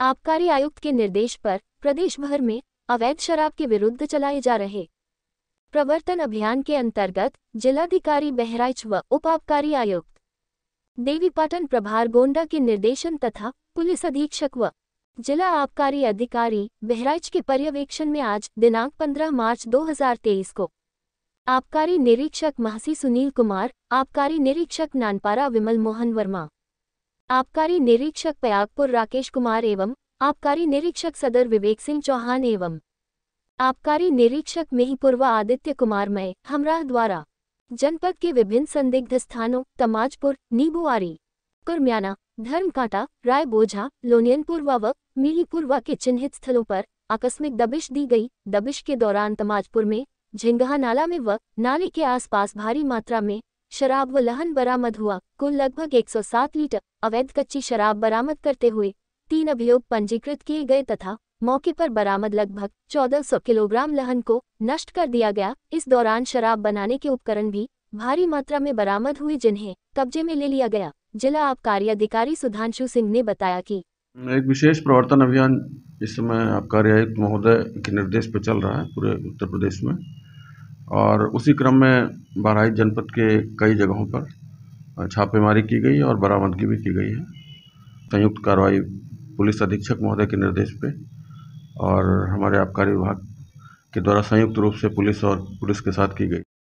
आबकारी आयुक्त के निर्देश पर प्रदेश भर में अवैध शराब के विरुद्ध चलाए जा रहे प्रवर्तन अभियान के अंतर्गत जिलाधिकारी बहराइच व उप आबकारी आयुक्त देवीपाटन प्रभार गोंडा के निर्देशन तथा पुलिस अधीक्षक व जिला आबकारी अधिकारी बहराइच के पर्यवेक्षण में आज दिनांक 15 मार्च 2023 को आबकारी निरीक्षक महसी सुनील कुमार आबकारी निरीक्षक नानपारा विमल मोहन वर्मा आबकारी निरीक्षक प्रयागपुर राकेश कुमार एवं आबकारी निरीक्षक सदर विवेक सिंह चौहान एवं आबकारी निरीक्षक मेहीपुर व आदित्य कुमार मय हमराह द्वारा जनपद के विभिन्न संदिग्ध स्थानों तमाजपुर नीबुआरी कुरम्याना धर्मकांटा रायबोझा लोनियनपुर व मिलीपुर व के चिन्हित स्थलों पर आकस्मिक दबिश दी गई दबिश के दौरान तमाजपुर में झिंगहा नाला में व नाले के आसपास भारी मात्रा में शराब व लहन बरामद हुआ कुल लगभग 107 लीटर अवैध कच्ची शराब बरामद करते हुए तीन अभियोग पंजीकृत किए गए तथा मौके पर बरामद लगभग 1400 किलोग्राम लहन को नष्ट कर दिया गया इस दौरान शराब बनाने के उपकरण भी भारी मात्रा में बरामद हुए जिन्हें कब्जे में ले लिया गया जिला आबकारी अधिकारी सुधांशु सिंह ने बताया कि एक विशेष प्रवर्तन अभियान इस समय आबकारी आयुक्त महोदय के निर्देश पर चल रहा है पूरे उत्तर प्रदेश में और उसी क्रम में बहराइच जनपद के कई जगहों पर छापेमारी की गई और बरामदगी भी की गई है संयुक्त कार्रवाई पुलिस अधीक्षक महोदय के निर्देश पे और हमारे आबकारी विभाग के द्वारा संयुक्त रूप से पुलिस और पुलिस के साथ की गई